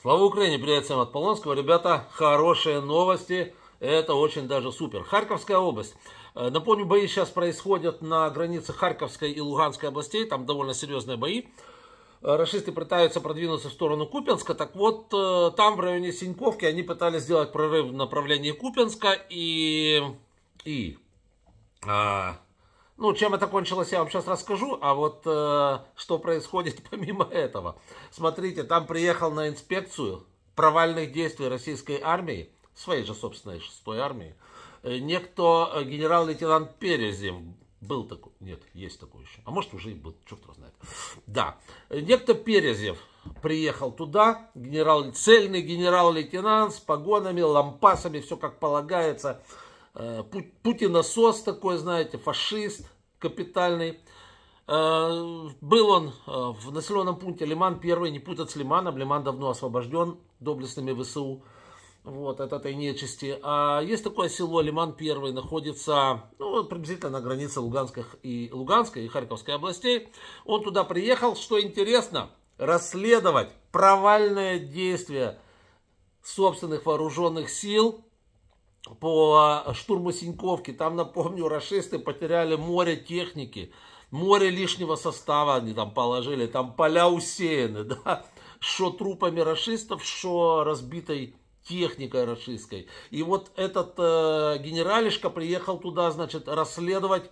Слава Украине, привет всем от Полонского. Ребята, хорошие новости. Это очень даже супер. Харьковская область. Э, напомню, бои сейчас происходят на границе Харьковской и Луганской областей. Там довольно серьезные бои. Э, расисты пытаются продвинуться в сторону Купенска. Так вот, э, там в районе Синьковки они пытались сделать прорыв в направлении Купенска. И... и а, ну, чем это кончилось, я вам сейчас расскажу, а вот э, что происходит помимо этого. Смотрите, там приехал на инспекцию провальных действий российской армии, своей же собственной шестой армии, э, некто э, генерал-лейтенант Перезев, был такой, нет, есть такой еще, а может уже и был, черт его знает. Да, э, некто Перезев приехал туда, генерал, цельный генерал-лейтенант с погонами, лампасами, все как полагается, Э, Путиносос такой, знаете, фашист капитальный. Э, Был он э, в населенном пункте Лиман первый, не путать с Лиманом. Лиман давно освобожден доблестными ВСУ вот, от этой нечисти. А есть такое село Лиман первый, находится ну, приблизительно на границе Луганской и, Луганской и Харьковской областей. Он туда приехал, что интересно, расследовать провальное действие собственных вооруженных сил по штурму Синьковки. Там, напомню, расисты потеряли море техники, море лишнего состава они там положили. Там поля усеяны, да, что трупами расистов, что разбитой техникой расистской. И вот этот э, генералишка приехал туда, значит, расследовать,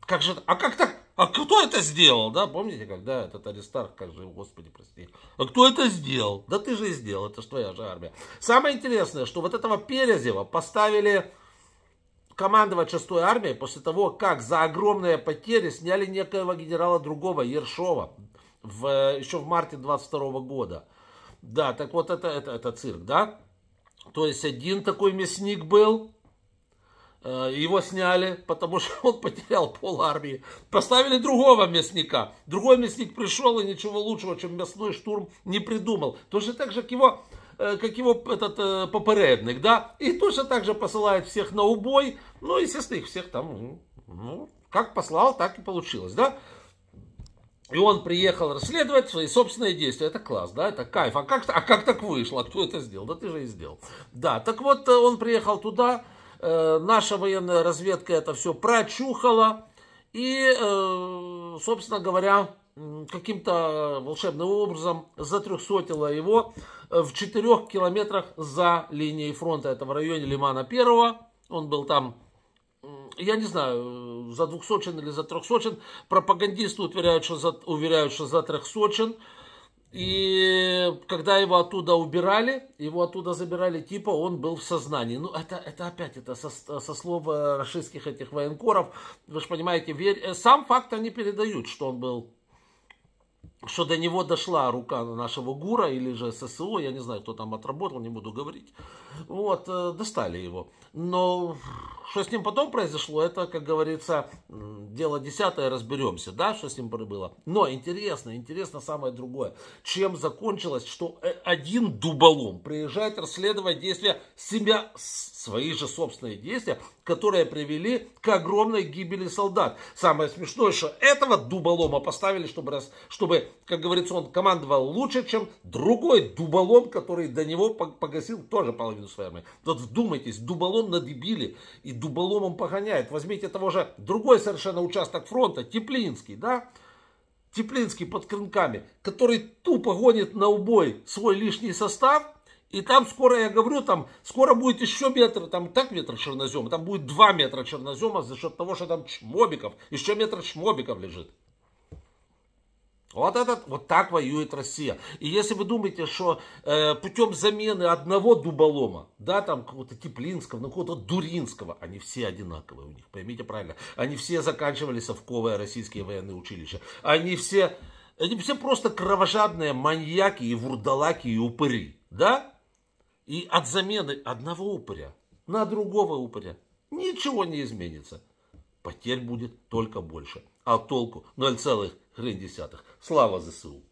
как же, а как так а кто это сделал, да? Помните, когда этот Аристарх, как же, господи, прости. А кто это сделал? Да ты же и сделал, это же твоя же армия. Самое интересное, что вот этого Перезева поставили командовать шестой армией после того, как за огромные потери сняли некоего генерала другого, Ершова, в, еще в марте 22 -го года. Да, так вот это, это, это цирк, да? То есть один такой мясник был, Э, его сняли, потому что он потерял пол армии. Поставили другого мясника. Другой мясник пришел и ничего лучшего, чем мясной штурм, не придумал. Точно так же, как его, э, как его этот э, попередник, да? И точно так же посылает всех на убой. Ну, естественно, их всех там, ну, ну, как послал, так и получилось, да? И он приехал расследовать свои собственные действия. Это класс, да, это кайф. А как, а как так вышло? Кто это сделал? Да ты же и сделал. Да, так вот он приехал туда, Э, наша военная разведка это все прочухала. И, э, собственно говоря, каким-то волшебным образом затрехсотила его э, в 4 километрах за линией фронта. Это в районе Лимана первого Он был там, я не знаю, за 200 или за 300. Пропагандисты уверяют, что за, уверяют, что за 300. И когда его оттуда убирали, его оттуда забирали, типа он был в сознании. Ну, это, это опять это со, со слов э, российских этих военкоров. Вы же понимаете, верь, э, сам факт они передают, что он был что до него дошла рука нашего ГУРа или же ССО, я не знаю, кто там отработал, не буду говорить. Вот, э, достали его. Но что с ним потом произошло, это, как говорится, дело десятое, разберемся, да, что с ним было. Но интересно, интересно самое другое. Чем закончилось, что э, один дуболом приезжает расследовать действия себя, свои же собственные действия, которые привели к огромной гибели солдат. Самое смешное, что этого дуболома поставили, чтобы, раз, чтобы как говорится, он командовал лучше, чем другой дуболом, который до него погасил тоже половину своей армии. Вот вдумайтесь, дуболом надебили и дуболомом погоняет. Возьмите того же другой совершенно участок фронта, Теплинский, да? Теплинский под крынками, который тупо гонит на убой свой лишний состав. И там скоро, я говорю, там скоро будет еще метр, там так метр чернозема, там будет 2 метра чернозема за счет того, что там чмобиков, еще метр чмобиков лежит. Вот, этот, вот так воюет Россия. И если вы думаете, что э, путем замены одного дуболома, да, там какого-то Теплинского, ну какого-то Дуринского, они все одинаковые у них, поймите правильно. Они все заканчивали совковое российские военные училища. Они все, они все просто кровожадные маньяки и вурдалаки и упыри, да? И от замены одного упыря на другого упыря ничего не изменится потерь будет только больше. А толку 0,3. Слава ЗСУ!